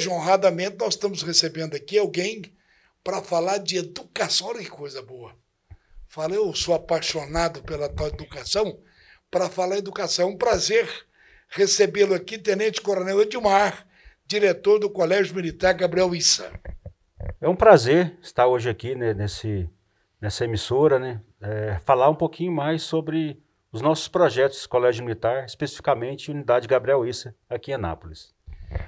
hoje, honradamente, nós estamos recebendo aqui alguém para falar de educação. Olha que coisa boa. Falei, eu sou apaixonado pela tal educação. Para falar educação, é um prazer recebê-lo aqui, Tenente Coronel Edmar, diretor do Colégio Militar Gabriel Issa. É um prazer estar hoje aqui né, nesse, nessa emissora, né, é, falar um pouquinho mais sobre os nossos projetos Colégio Militar, especificamente Unidade Gabriel Issa, aqui em Anápolis.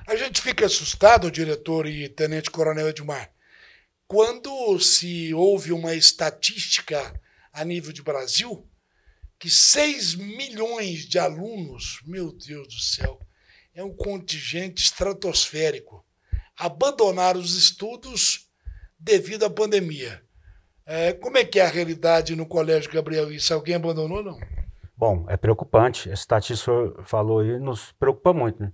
A gente fica assustado, diretor e tenente coronel Edmar, quando se ouve uma estatística a nível de Brasil que 6 milhões de alunos, meu Deus do céu, é um contingente estratosférico, abandonaram os estudos devido à pandemia. É, como é que é a realidade no Colégio Gabriel Isso? Alguém abandonou ou não? Bom, é preocupante. Esse Tatício falou aí, nos preocupa muito. Né?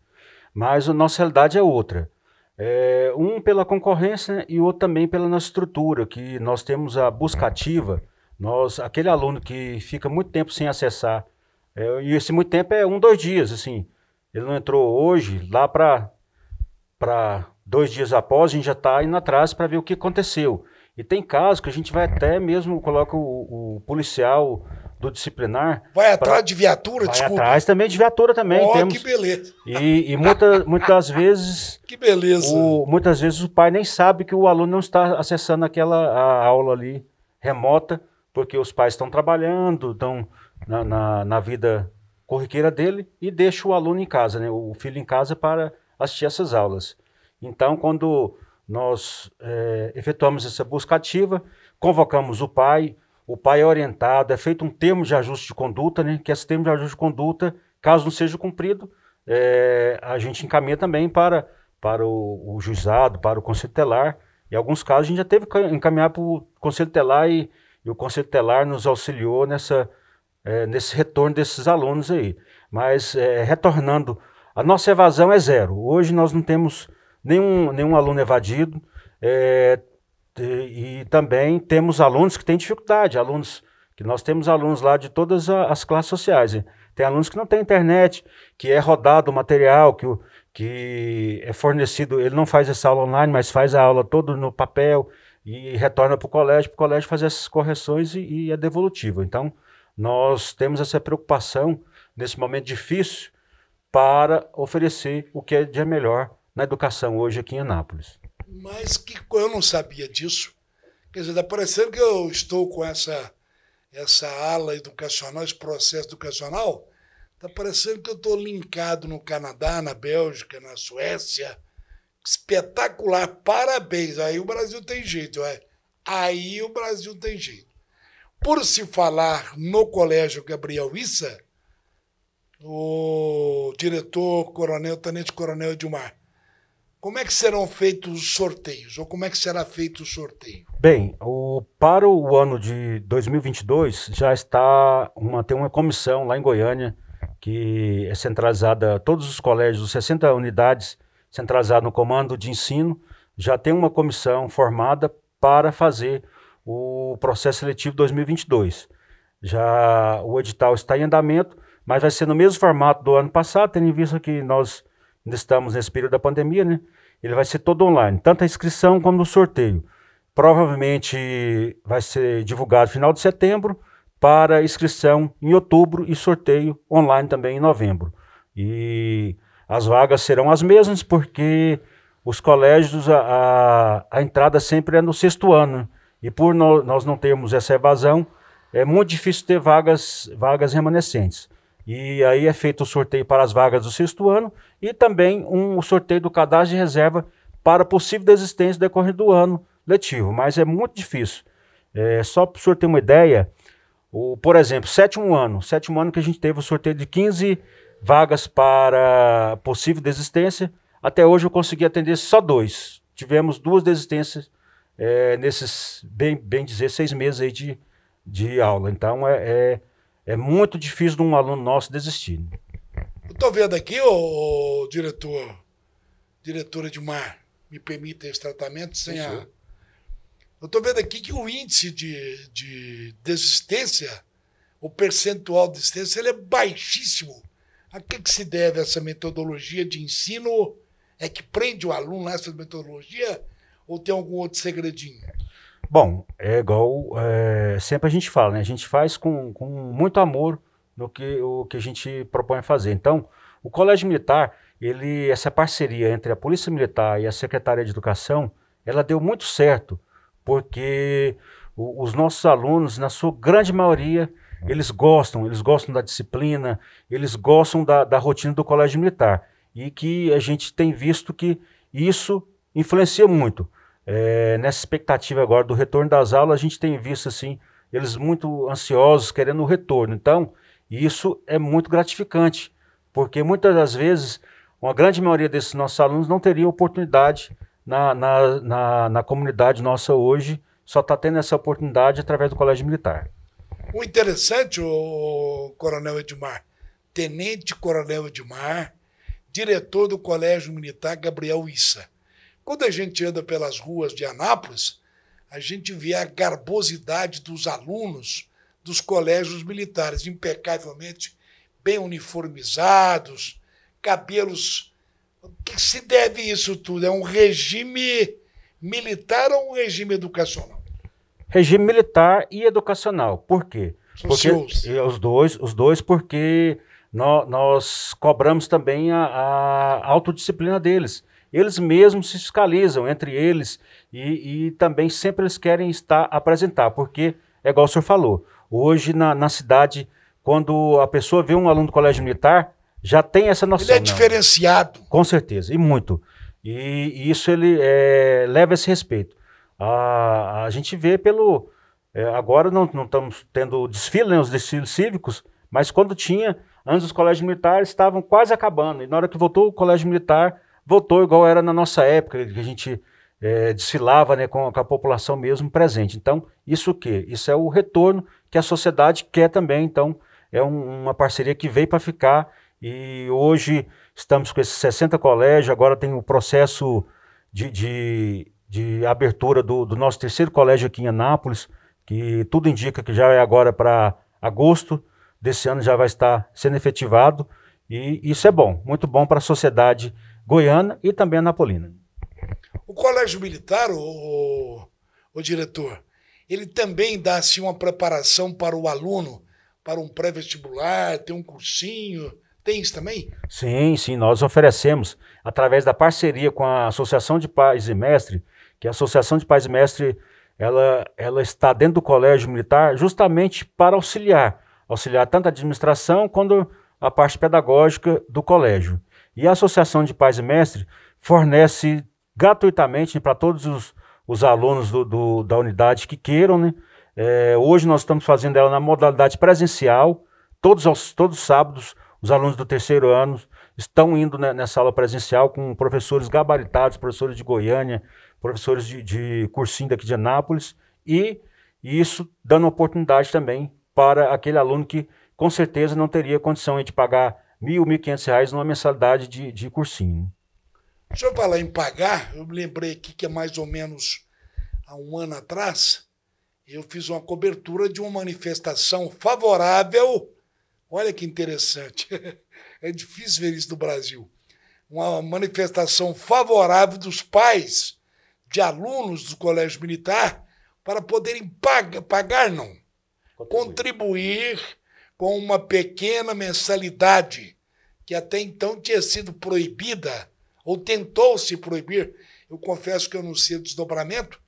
Mas a nossa realidade é outra. É, um pela concorrência e outro também pela nossa estrutura, que nós temos a busca ativa. Nós, aquele aluno que fica muito tempo sem acessar, é, e esse muito tempo é um, dois dias, assim. Ele não entrou hoje, lá para dois dias após, a gente já está indo atrás para ver o que aconteceu. E tem casos que a gente vai até mesmo, coloca o, o policial do disciplinar. Vai atrás pra... de viatura, vai desculpa. atrás também de viatura também. Oh, Temos... que beleza. E, e muita, muitas vezes... Que beleza. O, muitas vezes o pai nem sabe que o aluno não está acessando aquela aula ali remota, porque os pais estão trabalhando, estão na, na, na, vida corriqueira dele e deixa o aluno em casa, né? o filho em casa para assistir essas aulas. Então, quando nós é, efetuamos essa busca ativa, convocamos o pai, o pai é orientado, é feito um termo de ajuste de conduta, né, que esse termo de ajuste de conduta, caso não seja cumprido, é, a gente encaminha também para, para o, o juizado, para o conselho telar. Em alguns casos, a gente já teve que encaminhar para o conselho telar e, e o conselho telar nos auxiliou nessa, é, nesse retorno desses alunos aí. Mas, é, retornando, a nossa evasão é zero. Hoje nós não temos nenhum, nenhum aluno evadido. É, e, e também temos alunos que têm dificuldade, alunos que nós temos alunos lá de todas as classes sociais. Tem alunos que não têm internet, que é rodado o material, que, o, que é fornecido, ele não faz essa aula online, mas faz a aula toda no papel e retorna para o colégio, para o colégio fazer essas correções e, e é devolutivo. Então, nós temos essa preocupação nesse momento difícil para oferecer o que é de melhor na educação hoje aqui em Anápolis. Mas que eu não sabia disso. Quer dizer, está parecendo que eu estou com essa, essa ala educacional, esse processo educacional, está parecendo que eu estou linkado no Canadá, na Bélgica, na Suécia. Espetacular, parabéns. Aí o Brasil tem jeito, é. Aí o Brasil tem jeito. Por se falar no Colégio Gabriel Issa, o diretor, coronel, tenente-coronel Edmar como é que serão feitos os sorteios? Ou como é que será feito o sorteio? Bem, o, para o ano de 2022 já está uma, tem uma comissão lá em Goiânia que é centralizada, todos os colégios, 60 unidades, centralizadas no comando de ensino, já tem uma comissão formada para fazer o processo seletivo 2022. Já o edital está em andamento, mas vai ser no mesmo formato do ano passado, tendo em vista que nós ainda estamos nesse período da pandemia, né? Ele vai ser todo online, tanto a inscrição como o sorteio. Provavelmente vai ser divulgado final de setembro para inscrição em outubro e sorteio online também em novembro. E as vagas serão as mesmas porque os colégios, a, a, a entrada sempre é no sexto ano. Né? E por no, nós não termos essa evasão, é muito difícil ter vagas, vagas remanescentes. E aí é feito o sorteio para as vagas do sexto ano e também um sorteio do cadastro de reserva para possível desistência decorrente do ano letivo, mas é muito difícil. É, só para o senhor ter uma ideia, o, por exemplo, sétimo ano, sétimo ano que a gente teve o sorteio de 15 vagas para possível desistência, até hoje eu consegui atender só dois. Tivemos duas desistências é, nesses, bem, bem dizer, seis meses aí de, de aula. Então, é, é é muito difícil de um aluno nosso desistir. Eu tô vendo aqui, o diretor, diretora de mar, me permita esse tratamento sem a. Eu estou vendo aqui que o índice de, de desistência, o percentual de desistência, ele é baixíssimo. A que, que se deve essa metodologia de ensino? É que prende o aluno nessa metodologia ou tem algum outro segredinho? Bom, é igual é, sempre a gente fala, né? A gente faz com, com muito amor no que o que a gente propõe a fazer. Então, o Colégio Militar, ele essa parceria entre a Polícia Militar e a Secretaria de Educação, ela deu muito certo, porque o, os nossos alunos, na sua grande maioria, eles gostam, eles gostam da disciplina, eles gostam da, da rotina do Colégio Militar. E que a gente tem visto que isso influencia muito. É, nessa expectativa agora do retorno das aulas, a gente tem visto assim eles muito ansiosos querendo o retorno. Então, isso é muito gratificante, porque muitas das vezes uma grande maioria desses nossos alunos não teria oportunidade na, na, na, na comunidade nossa hoje, só está tendo essa oportunidade através do Colégio Militar. O interessante, o Coronel Edmar, Tenente Coronel Edmar, diretor do Colégio Militar Gabriel Issa quando a gente anda pelas ruas de Anápolis, a gente vê a garbosidade dos alunos dos colégios militares, impecavelmente bem uniformizados, cabelos. O que se deve isso tudo? É um regime militar ou um regime educacional? Regime militar e educacional. Por quê? Porque, os dois, os dois, porque nós, nós cobramos também a, a autodisciplina deles eles mesmos se fiscalizam entre eles e, e, também sempre eles querem estar apresentar, porque é igual o senhor falou, hoje na, na cidade, quando a pessoa vê um aluno do colégio militar, já tem essa noção. Ele é diferenciado. Não. Com certeza, e muito. E, e isso ele é, leva esse respeito. A, a gente vê pelo. É, agora não, não estamos tendo desfile, né, os desfiles cívicos, mas quando tinha, Antes os colégios militares estavam quase acabando. E na hora que voltou o colégio militar, voltou igual era na nossa época, que a gente é, desfilava né, com, com, a população mesmo presente. Então, isso o quê? Isso é o retorno que a sociedade quer também. Então, é um, uma parceria que veio para ficar. E hoje estamos com esses 60 colégios, agora tem o processo de, de, de abertura do, do nosso terceiro colégio aqui em Anápolis, que tudo indica que já é agora para agosto desse ano já vai estar sendo efetivado e isso é bom, muito bom para a sociedade goiana e também Napolina. O Colégio Militar, o, o, o diretor, ele também dá assim, uma preparação para o aluno, para um pré-vestibular, tem um cursinho, tem isso também? Sim, sim, nós oferecemos, através da parceria com a Associação de Pais e Mestre, que a Associação de Pais e Mestre ela, ela está dentro do Colégio Militar justamente para auxiliar auxiliar tanto a administração quanto a parte pedagógica do colégio. E a Associação de Pais e Mestres fornece gratuitamente né, para todos os, os alunos do, do, da unidade que queiram. Né? É, hoje nós estamos fazendo ela na modalidade presencial, todos os todos sábados, os alunos do terceiro ano estão indo né, nessa aula presencial com professores gabaritados, professores de Goiânia, professores de, de cursinho daqui de Anápolis, e, e isso dando oportunidade também para aquele aluno que com certeza não teria condição de pagar mil, mil quinhentos reais numa mensalidade de, de cursinho. Deixa eu falar em pagar, eu me lembrei aqui que é mais ou menos há um ano atrás, eu fiz uma cobertura de uma manifestação favorável. Olha que interessante. É difícil ver isso no Brasil. Uma manifestação favorável dos pais de alunos do Colégio Militar para poderem pagar, pagar não, contribuir. contribuir com uma pequena mensalidade que até então tinha sido proibida ou tentou-se proibir. Eu confesso que eu não sei o desdobramento.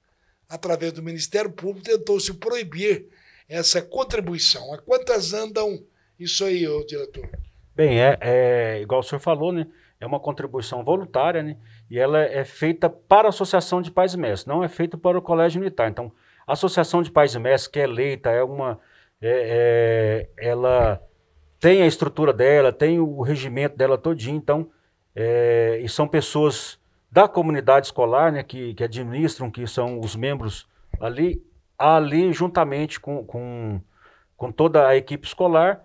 Através do Ministério Público tentou-se proibir essa contribuição. A quantas andam isso aí, ô, diretor? Bem, é, é igual o senhor falou, né? É uma contribuição voluntária, né? E ela é feita para a Associação de Pais e Mestres, não é feita para o Colégio Militar. Então, a Associação de Pais e Mestres, que é eleita, é uma. É, é, ela tem a estrutura dela, tem o regimento dela todinho, então. É, e são pessoas da comunidade escolar, né, que, que administram, que são os membros ali, ali juntamente com, com, com toda a equipe escolar,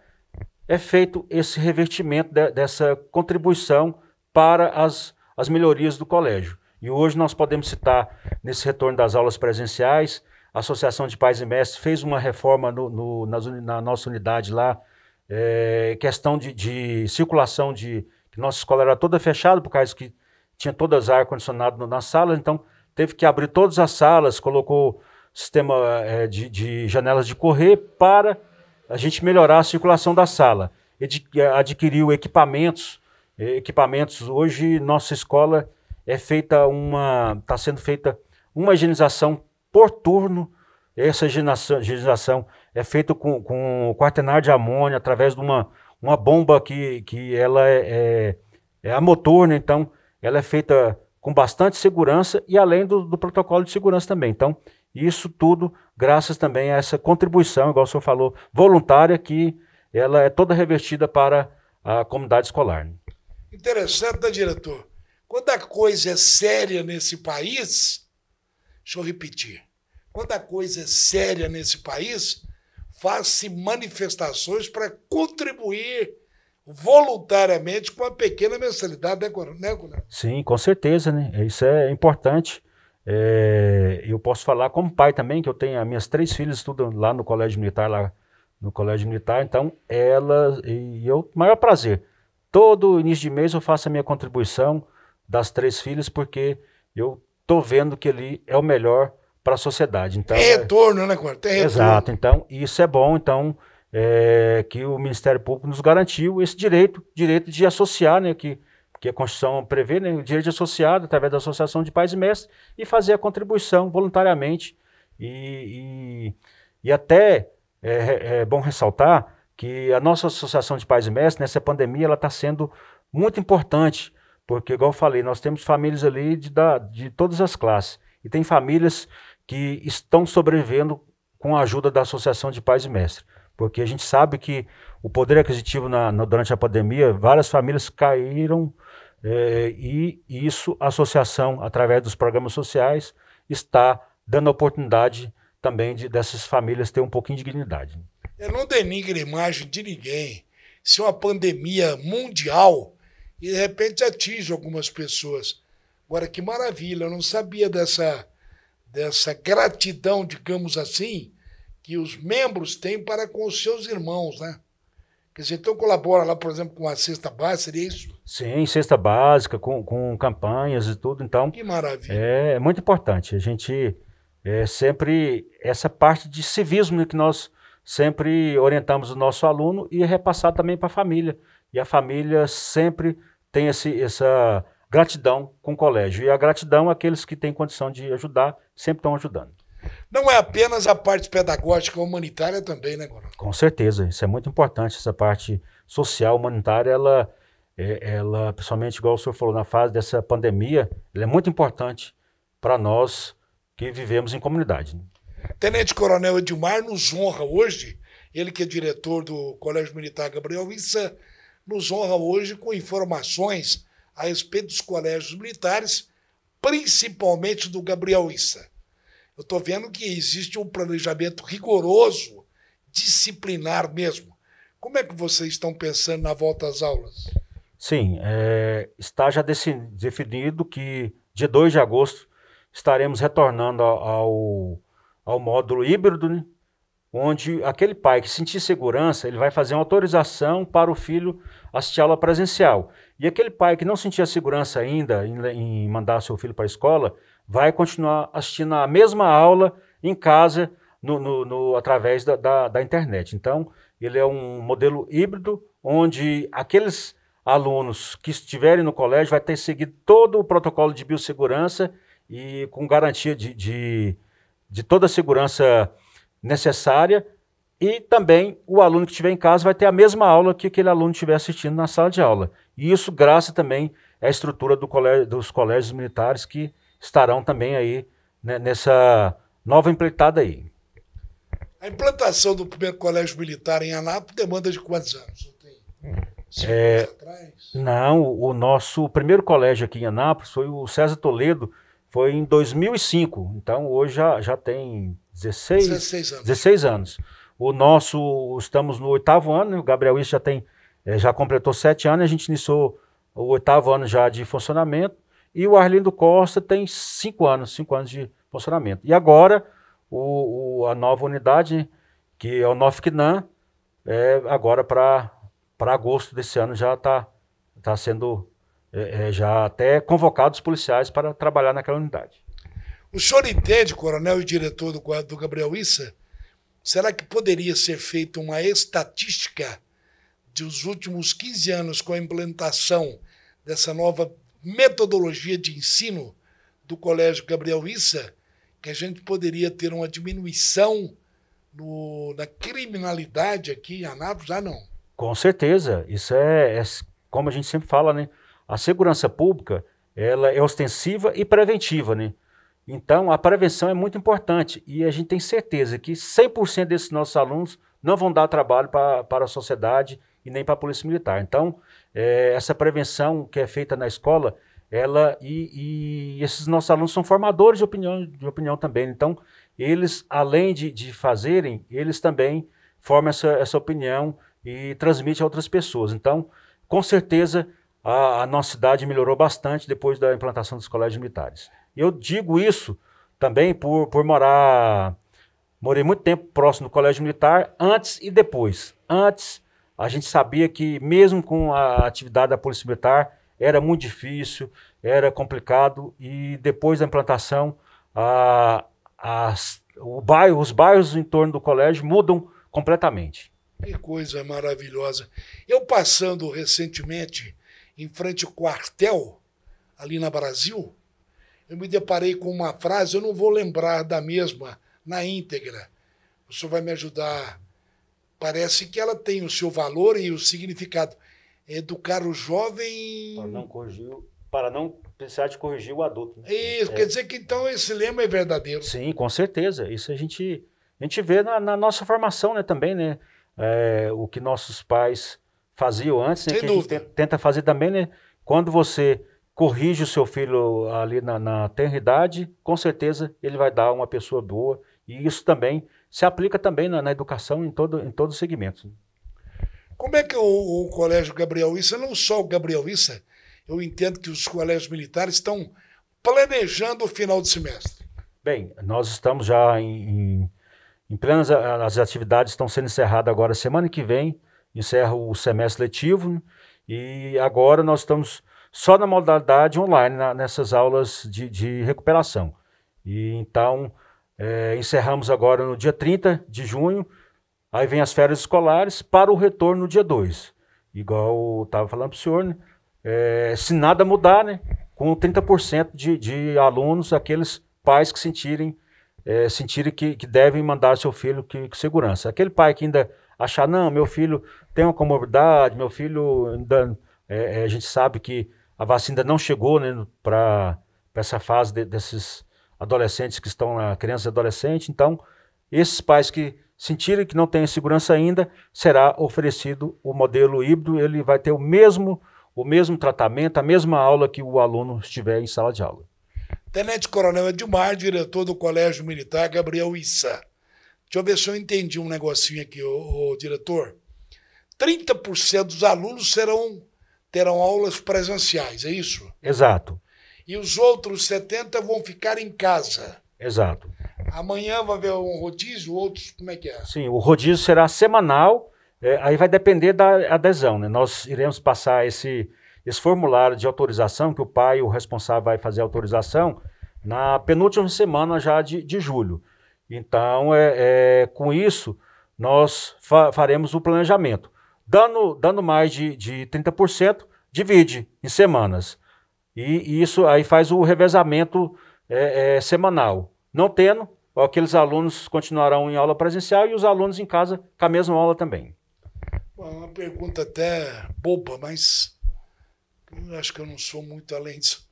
é feito esse revertimento de, dessa contribuição para as, as melhorias do colégio. E hoje nós podemos citar, nesse retorno das aulas presenciais, a Associação de Pais e Mestres fez uma reforma no, no na, na, nossa unidade lá, é, questão de, de, circulação de. Nossa escola era toda fechada, por causa que tinha todas ar condicionado nas salas, então teve que abrir todas as salas, colocou sistema é, de, de, janelas de correr para a gente melhorar a circulação da sala. Edi adquiriu equipamentos, é, equipamentos. Hoje nossa escola é feita uma, está sendo feita uma higienização por turno. Essa geração, geração é feita com, com quaternário de amônia, através de uma, uma bomba que, que ela é, é, é a motor, né? Então, ela é feita com bastante segurança e além do, do, protocolo de segurança também. Então, isso tudo graças também a essa contribuição, igual o senhor falou, voluntária, que ela é toda revertida para a comunidade escolar. Né? Interessante, né, diretor? Quando a coisa é séria nesse país, deixa eu repetir, quando a coisa é séria nesse país, faz-se manifestações para contribuir voluntariamente com a pequena mensalidade, né, né, Coronel? Sim, com certeza, né? Isso é importante. É, eu posso falar como pai também, que eu tenho as minhas três filhas estudam lá no Colégio Militar, lá no Colégio Militar, então elas e eu, maior prazer. Todo início de mês eu faço a minha contribuição das três filhas, porque eu tô vendo que ali é o melhor para a sociedade. Então, tem é retorno, né, é... né, Tem retorno. Exato, então isso é bom, então, é... que o Ministério Público nos garantiu esse direito, direito de associar, né, que, que a Constituição prevê, né, o direito de associar através da Associação de Pais e Mestres e fazer a contribuição voluntariamente. E, e, e até é, é bom ressaltar que a nossa Associação de Pais e Mestres, nessa pandemia, ela está sendo muito importante, porque, igual eu falei, nós temos famílias ali de, da, de todas as classes. E tem famílias que estão sobrevivendo com a ajuda da Associação de Pais e Mestres. Porque a gente sabe que o poder aquisitivo na, na, durante a pandemia, várias famílias caíram é, e isso a associação, através dos programas sociais, está dando a oportunidade também de, dessas famílias ter um pouquinho de dignidade. Eu não denigro a imagem de ninguém. Se é uma pandemia mundial, e de repente atinge algumas pessoas. Agora, que maravilha, eu não sabia dessa dessa gratidão, digamos assim, que os membros têm para com os seus irmãos, né? Quer dizer, então colabora lá, por exemplo, com a cesta básica, seria isso? Sim, cesta básica, com, com campanhas e tudo, então... Que maravilha! É, muito importante, a gente é, sempre... Essa parte de civismo que nós sempre orientamos o nosso aluno e repassar também para a família. E a família sempre tem esse, essa gratidão com o colégio. E a gratidão àqueles que têm condição de ajudar, sempre estão ajudando. Não é apenas a parte pedagógica humanitária também, né, Coronel? Com certeza, isso é muito importante, essa parte social, humanitária, ela, é, ela principalmente, igual o senhor falou, na fase dessa pandemia, ela é muito importante para nós que vivemos em comunidade. Né? Tenente Coronel Edmar nos honra hoje, ele que é diretor do Colégio Militar Gabriel Vissa, nos honra hoje com informações a respeito dos colégios militares, principalmente do Gabriel Issa. Eu estou vendo que existe um planejamento rigoroso, disciplinar mesmo. Como é que vocês estão pensando na volta às aulas? Sim, é, está já definido que dia 2 de agosto estaremos retornando ao, ao módulo híbrido, né? onde aquele pai que sentir segurança, ele vai fazer uma autorização para o filho assistir aula presencial. E aquele pai que não sentia segurança ainda em, mandar seu filho para a escola, vai continuar assistindo a mesma aula em casa, no, no, no através da, da, da internet. Então, ele é um modelo híbrido, onde aqueles alunos que estiverem no colégio vai ter seguido todo o protocolo de biossegurança e com garantia de, de, de toda a segurança necessária e também o aluno que estiver em casa vai ter a mesma aula que aquele aluno estiver assistindo na sala de aula. E isso graças também à estrutura do colégio, dos colégios militares que estarão também aí né, nessa nova empreitada aí. A implantação do primeiro colégio militar em Anápolis demanda de quantos anos? Não é, Não, o nosso primeiro colégio aqui em Anápolis foi o César Toledo, foi em 2005. Então hoje já, já tem 16, 16 anos. 16 anos. O nosso, estamos no oitavo ano, né? o Gabriel Isso já tem, é, já completou sete anos, a gente iniciou o oitavo ano já de funcionamento, e o Arlindo Costa tem cinco anos, cinco anos de funcionamento. E agora, o, o a nova unidade, que é o NOFCNAM, é, agora para agosto desse ano já está tá sendo é, é, já até convocados policiais para trabalhar naquela unidade. O senhor entende, coronel e diretor do quadro do Gabriel Issa, será que poderia ser feita uma estatística dos últimos 15 anos com a implantação dessa nova metodologia de ensino do Colégio Gabriel Issa, que a gente poderia ter uma diminuição no, na criminalidade aqui em Anápolis? Ah, não. Com certeza. Isso é, é, como a gente sempre fala, né? A segurança pública ela é ostensiva e preventiva, né? Então, a prevenção é muito importante e a gente tem certeza que 100% desses nossos alunos não vão dar trabalho pra, para a sociedade e nem para a Polícia Militar. Então, é, essa prevenção que é feita na escola, ela e, e, esses nossos alunos são formadores de opinião, de opinião também. Então, eles, além de, de fazerem, eles também formam essa, essa opinião e transmitem a outras pessoas. Então, com certeza, a, a nossa cidade melhorou bastante depois da implantação dos colégios militares. Eu digo isso também por, por morar. Morei muito tempo próximo do colégio militar, antes e depois. Antes, a gente sabia que, mesmo com a atividade da Polícia Militar, era muito difícil, era complicado, e depois da implantação, a, as, o bairro, os bairros em torno do colégio mudam completamente. Que coisa maravilhosa. Eu passando recentemente em frente ao quartel, ali na Brasil, eu me deparei com uma frase, eu não vou lembrar da mesma na íntegra. O senhor vai me ajudar. Parece que ela tem o seu valor e o significado. Educar o jovem. Para não corrigir, para não precisar de corrigir o adulto. Né? Isso, é. quer dizer que então esse lema é verdadeiro. Sim, com certeza. Isso a gente, a gente vê na, na nossa formação né, também, né? É, o que nossos pais faziam antes, né, que dúvida. a gente tenta fazer também, né? Quando você corrige o seu filho ali na, na com certeza ele vai dar uma pessoa boa. E isso também se aplica também na, na educação em todo em todos os segmentos. Como é que o, o Colégio Gabriel Issa, não só o Gabriel Issa, eu entendo que os colégios militares estão planejando o final do semestre. Bem, nós estamos já em, em, em plenas, as atividades estão sendo encerradas agora semana que vem encerra o semestre letivo né? e agora nós estamos só na modalidade online, na, nessas aulas de, de, recuperação. E então é, encerramos agora no dia 30 de junho, aí vem as férias escolares para o retorno no dia 2. Igual eu estava falando para o senhor, né? é, se nada mudar, né? com 30% de, de alunos, aqueles pais que sentirem, é, sentirem que, que devem mandar seu filho com segurança. Aquele pai que ainda achar, não, meu filho tem uma comorbidade, meu filho ainda, é, é a gente sabe que a vacina não chegou né, para essa fase de, desses adolescentes que estão na criança e adolescente. Então, esses pais que sentirem que não têm segurança ainda, será oferecido o modelo híbrido, ele vai ter o mesmo, o mesmo tratamento, a mesma aula que o aluno estiver em sala de aula. Tenente Coronel Edmar, diretor do Colégio Militar Gabriel Issa. Deixa eu ver se eu entendi um negocinho aqui, ô, ô diretor. 30% dos alunos serão, terão aulas presenciais, é isso? Exato. E os outros 70% vão ficar em casa. Exato. Amanhã vai haver um rodízio, outros, como é que é? Sim, o rodízio será semanal, é, aí vai depender da adesão, né? Nós iremos passar esse, esse formulário de autorização, que o pai, o responsável, vai fazer a autorização, na penúltima semana já de, de julho. Então, é, é com isso, nós fa faremos o planejamento. Dando, dando mais de, de 30%, divide em semanas. E, isso aí faz o revezamento é, é, semanal. Não tendo, aqueles alunos continuarão em aula presencial e os alunos em casa com a mesma aula também. Uma pergunta até boba, mas acho que eu não sou muito além disso.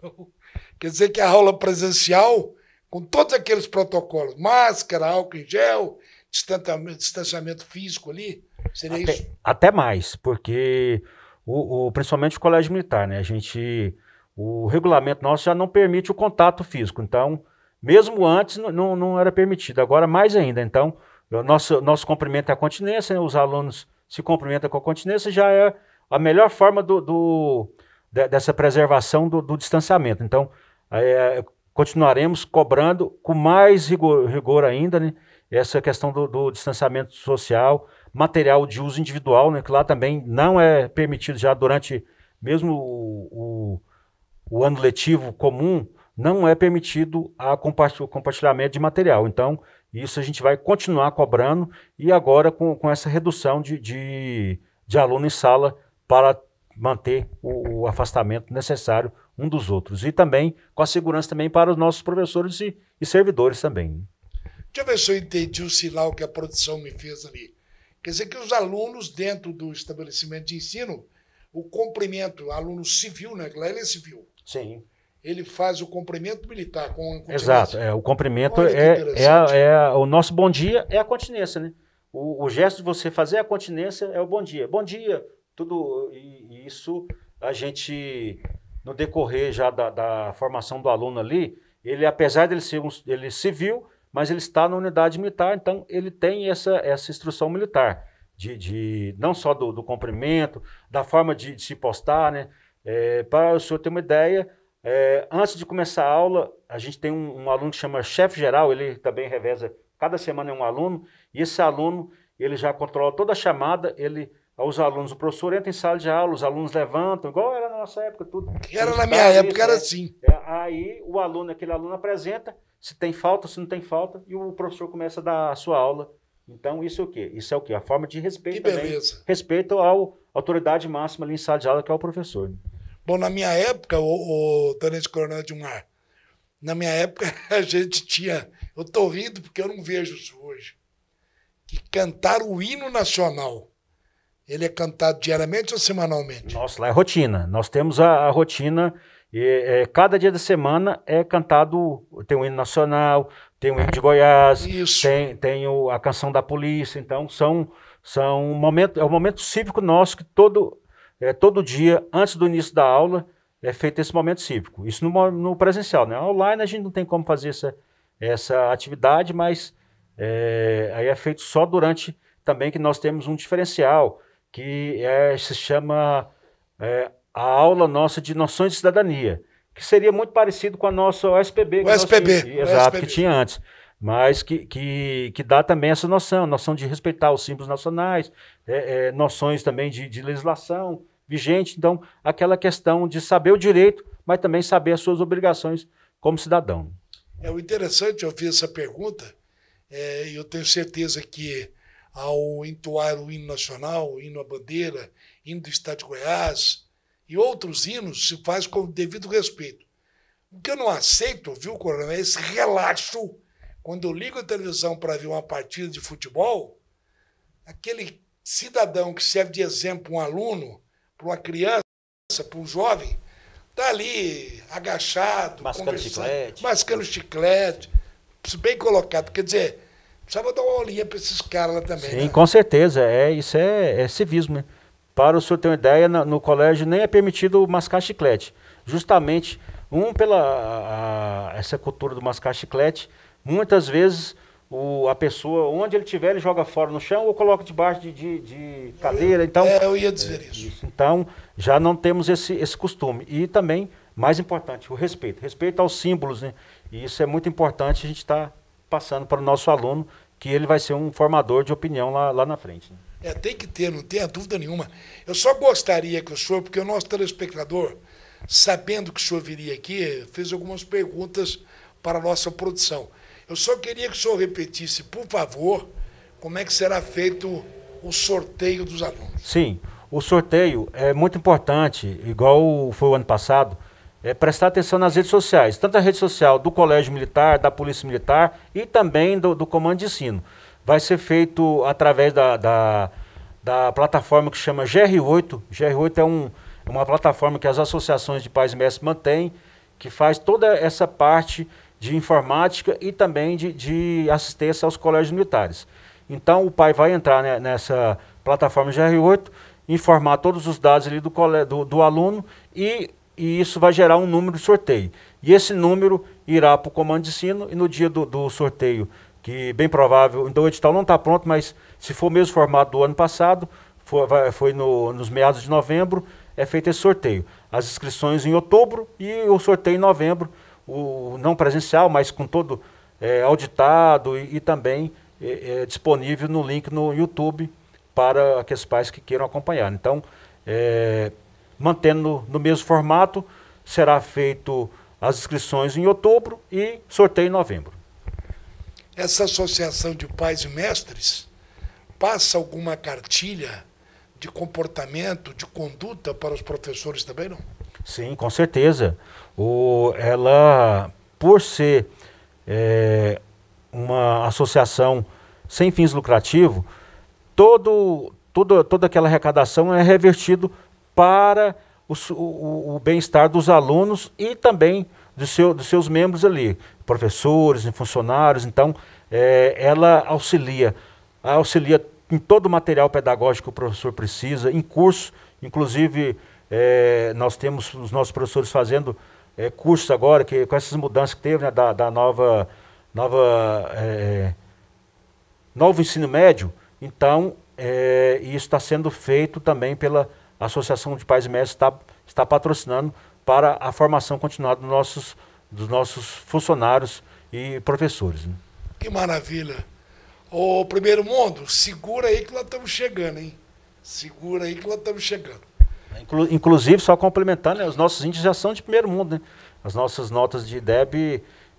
Quer dizer que a aula presencial com todos aqueles protocolos, máscara, álcool em gel, distanciamento, distanciamento físico ali, seria até, isso? Até mais, porque o, o, principalmente o colégio militar, né? A gente, o regulamento nosso já não permite o contato físico, então, mesmo antes não, não era permitido, agora mais ainda, então, nosso, nosso cumprimento é a continência, né? os alunos se cumprimentam com a continência, já é a melhor forma do, do dessa preservação do, do distanciamento. Então, é, continuaremos cobrando com mais rigor, rigor ainda né, essa questão do, do, distanciamento social, material de uso individual, né, que lá também não é permitido já durante mesmo o, o, o ano letivo comum, não é permitido a o compartilhamento de material. Então, isso a gente vai continuar cobrando e agora com, com essa redução de, de, de aluno em sala para manter o, o afastamento necessário um dos outros. E também com a segurança também para os nossos professores e, e servidores também. Deixa eu ver se eu entendi o sinal que a produção me fez ali. Quer dizer que os alunos dentro do estabelecimento de ensino, o cumprimento, aluno civil, né? Lá ele é civil. Sim. Ele faz o cumprimento militar com a Exato, é, o cumprimento é, é, é o nosso bom dia é a continência, né? O, o, gesto de você fazer a continência é o bom dia. Bom dia, tudo e, e isso a gente no decorrer já da, da formação do aluno ali, ele, apesar dele ser um, ele civil, mas ele está na unidade militar, então ele tem essa, essa instrução militar, de, de não só do, do cumprimento da forma de, de se postar, né? É, para o senhor ter uma ideia, é, antes de começar a aula, a gente tem um, um aluno que chama chefe geral, ele também reveza, cada semana é um aluno, e esse aluno, ele já controla toda a chamada, ele, os alunos, o professor entra em sala de aula, os alunos levantam, igual era nossa época, tudo. Era na minha época, era né? assim. É, aí o aluno, aquele aluno apresenta se tem falta, se não tem falta, e o professor começa a dar a sua aula. Então, isso é o quê? Isso é o quê? A forma de respeito que também. Beleza. Respeito à autoridade máxima ali em sala de aula, que é o professor. Bom, na minha época, o, o Tenente Coronel ar na minha época a gente tinha. Eu estou rindo porque eu não vejo isso hoje. Que cantar o hino nacional ele é cantado diariamente ou semanalmente? Nossa, lá é rotina. Nós temos a, a rotina. E, é, cada dia da semana é cantado, tem o hino nacional, tem o hino de Goiás, Isso. tem, tem o, a canção da polícia. Então, são, são um momento, é o um momento cívico nosso que todo, é, todo dia, antes do início da aula, é feito esse momento cívico. Isso no, no presencial, né? Online a gente não tem como fazer essa, essa atividade, mas é, aí é feito só durante também que nós temos um diferencial que é, se chama é, a aula nossa de noções de cidadania, que seria muito parecido com a nossa OSPB. OSPB. Que, exato, SPB. que tinha antes. Mas que, que, que dá também essa noção, noção de respeitar os símbolos nacionais, é, é, noções também de, de legislação vigente. Então, aquela questão de saber o direito, mas também saber as suas obrigações como cidadão. É o interessante, eu fiz essa pergunta, é, e eu tenho certeza que ao entoar o hino nacional, o hino à bandeira, hino do Estado de Goiás e outros hinos, se faz com devido respeito. O que eu não aceito, viu, Coronel, é esse relaxo. Quando eu ligo a televisão para ver uma partida de futebol, aquele cidadão que serve de exemplo para um aluno, para uma criança, para um jovem, está ali agachado, mascando chiclete. mascando chiclete, bem colocado. Quer dizer, Precisava dar uma olhinha para esses caras lá também. Sim, né? com certeza. É, isso é, é civismo, né? Para o senhor ter uma ideia, no, no colégio nem é permitido mascar chiclete. Justamente, um, pela a, a, essa cultura do mascar chiclete, muitas vezes o, a pessoa, onde ele tiver, ele joga fora no chão ou coloca debaixo de, de, de cadeira. Então, é, eu ia dizer é, isso. isso. Então, já não temos esse, esse costume. E também, mais importante, o respeito. Respeito aos símbolos, né? E isso é muito importante a gente estar tá passando para o nosso aluno, que ele vai ser um formador de opinião lá, lá na frente. Né? É, tem que ter, não tenha dúvida nenhuma. Eu só gostaria que o senhor, porque o nosso telespectador, sabendo que o senhor viria aqui, fez algumas perguntas para a nossa produção. Eu só queria que o senhor repetisse, por favor, como é que será feito o sorteio dos alunos. Sim, o sorteio é muito importante, igual foi o ano passado, é, prestar atenção nas redes sociais, tanto a rede social do Colégio Militar, da Polícia Militar e também do, do Comando de Ensino. Vai ser feito através da, da, da plataforma que chama GR8. GR8 é um, é uma plataforma que as associações de pais e mestres mantêm, que faz toda essa parte de informática e também de, de assistência aos colégios militares. Então, o pai vai entrar né, nessa plataforma GR8, informar todos os dados ali do, do, do aluno e e isso vai gerar um número de sorteio. E esse número irá para o comando de ensino e no dia do, do sorteio, que bem provável, então o edital não está pronto, mas se for mesmo formato do ano passado, foi, foi no, nos meados de novembro, é feito esse sorteio. As inscrições em outubro e o sorteio em novembro, o não presencial, mas com todo é, auditado e, e também é, é, disponível no link no YouTube para aqueles pais que queiram acompanhar. Então, é, mantendo no mesmo formato, será feito as inscrições em outubro e sorteio em novembro. Essa associação de pais e mestres passa alguma cartilha de comportamento, de conduta para os professores também, não? Sim, com certeza. O, ela, por ser é, uma associação sem fins lucrativos, todo, todo, toda aquela arrecadação é revertido para o, o, o bem-estar dos alunos e também do seu, dos seus membros ali, professores, funcionários. Então, é, ela auxilia, auxilia em todo o material pedagógico que o professor precisa, em curso, inclusive é, nós temos os nossos professores fazendo é, cursos agora, que, com essas mudanças que teve né, da, da, nova, nova é, novo ensino médio, então é, isso está sendo feito também pela a Associação de Pais e Mestres está, está patrocinando para a formação continuada dos nossos, dos nossos funcionários e professores. Né? Que maravilha. Ô, primeiro mundo, segura aí que nós estamos chegando, hein? Segura aí que nós estamos chegando. Inclu inclusive, só complementando, né, os nossos índices já são de primeiro mundo, né? As nossas notas de deb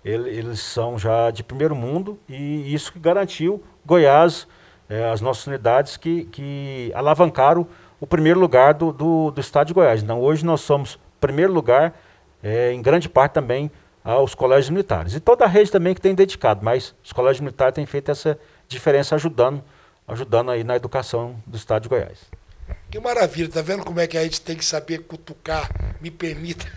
ele, eles são já de primeiro mundo e isso que garantiu Goiás, eh, as nossas unidades que, que alavancaram o primeiro lugar do, do, do estado de Goiás. Então, hoje nós somos primeiro lugar, é, em grande parte também, aos colégios militares. E toda a rede também que tem dedicado, mas os colégios militares têm feito essa diferença ajudando, ajudando aí na educação do estado de Goiás. Que maravilha, tá vendo como é que a gente tem que saber cutucar, me permita.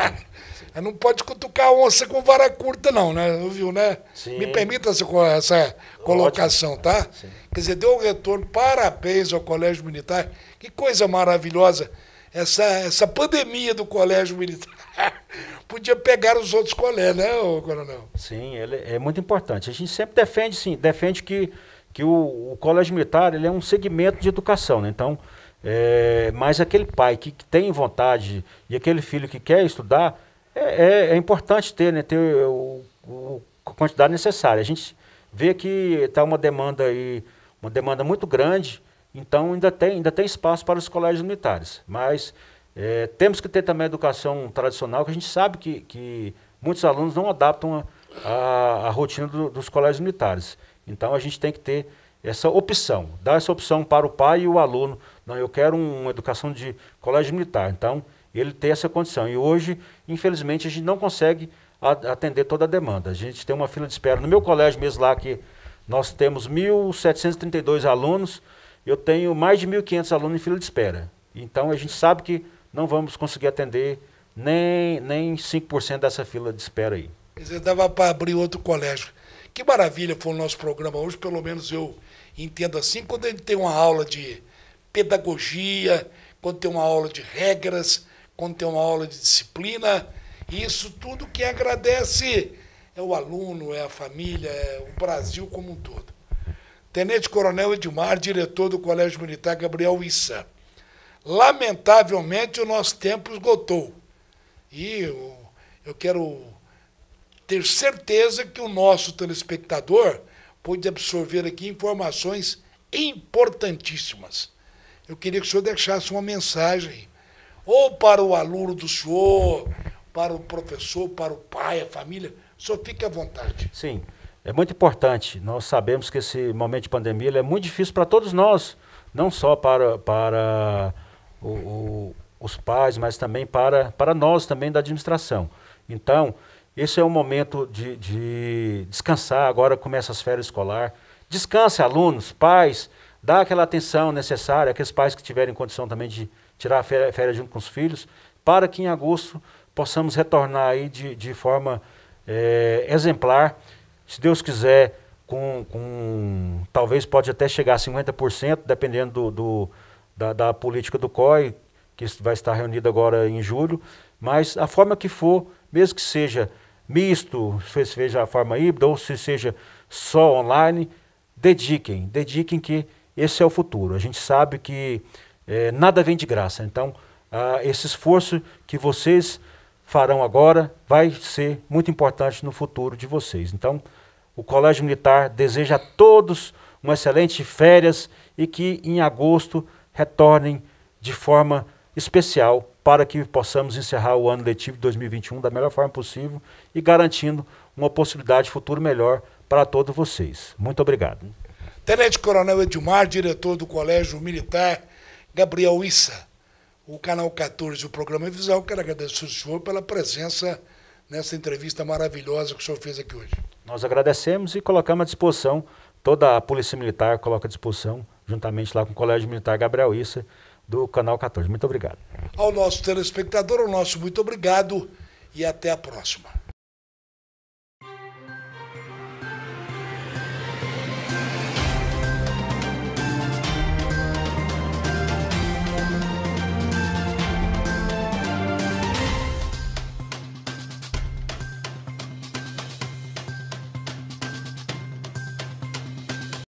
É, não pode cutucar onça com vara curta, não, né? Viu, né? Sim. Me permita essa, essa colocação, tá? Sim. Quer dizer, deu um retorno. Parabéns ao Colégio Militar. Que coisa maravilhosa essa, essa pandemia do Colégio Militar. Podia pegar os outros colégios, né, coronel? Sim, ele é muito importante. A gente sempre defende, sim, defende que, que o, o Colégio Militar ele é um segmento de educação, né? Então, é, mas aquele pai que, que tem vontade e aquele filho que quer estudar, é, é, é importante ter, né, ter o, o, a quantidade necessária. A gente vê que está uma demanda aí, uma demanda muito grande, então ainda tem, ainda tem espaço para os colégios militares. Mas é, temos que ter também a educação tradicional, que a gente sabe que, que muitos alunos não adaptam a, a, a rotina do, dos colégios militares. Então a gente tem que ter essa opção, dar essa opção para o pai e o aluno. Não, eu quero uma educação de colégio militar. Então, ele ter essa condição. E hoje, infelizmente, a gente não consegue atender toda a demanda. A gente tem uma fila de espera. No meu colégio mesmo lá, que nós temos 1.732 alunos, eu tenho mais de 1.500 alunos em fila de espera. Então, a gente sabe que não vamos conseguir atender nem, nem 5% dessa fila de espera aí. você dava para abrir outro colégio. Que maravilha foi o nosso programa hoje, pelo menos eu entendo assim. Quando ele tem uma aula de pedagogia, quando tem uma aula de regras, quando tem uma aula de disciplina. Isso tudo que agradece é o aluno, é a família, é o Brasil como um todo. Tenente Coronel Edmar, diretor do Colégio Militar Gabriel Issa. Lamentavelmente, o nosso tempo esgotou. E eu, eu quero ter certeza que o nosso telespectador pôde absorver aqui informações importantíssimas. Eu queria que o senhor deixasse uma mensagem ou para o aluno do senhor, para o professor, para o pai, a família. Só fique à vontade. Sim, é muito importante. Nós sabemos que esse momento de pandemia é muito difícil para todos nós, não só para, para o, o, os pais, mas também para, para nós também da administração. Então, esse é um momento de, de descansar. Agora começa as férias escolar. Descanse, alunos, pais, dá aquela atenção necessária, aqueles pais que tiverem condição também de tirar férias, férias junto com os filhos, para que em agosto possamos retornar aí de, de forma é, exemplar, se Deus quiser, com, com talvez pode até chegar a 50%, dependendo do, do da, da, política do COI, que vai estar reunida agora em julho, mas a forma que for, mesmo que seja misto, se seja a forma híbrida ou se seja só online, dediquem, dediquem que esse é o futuro. A gente sabe que é, nada vem de graça. Então, ah, esse esforço que vocês farão agora vai ser muito importante no futuro de vocês. Então, o Colégio Militar deseja a todos uma excelente férias e que em agosto retornem de forma especial para que possamos encerrar o ano letivo de 2021 da melhor forma possível e garantindo uma possibilidade de futuro melhor para todos vocês. Muito obrigado. Tenente Coronel Edmar, diretor do Colégio Militar Gabriel Issa, o Canal 14, o programa Visão. Quero agradecer o senhor pela presença nessa entrevista maravilhosa que o senhor fez aqui hoje. Nós agradecemos e colocamos à disposição, toda a Polícia Militar coloca à disposição, juntamente lá com o Colégio Militar Gabriel Issa, do Canal 14. Muito obrigado. Ao nosso telespectador, ao nosso muito obrigado e até a próxima.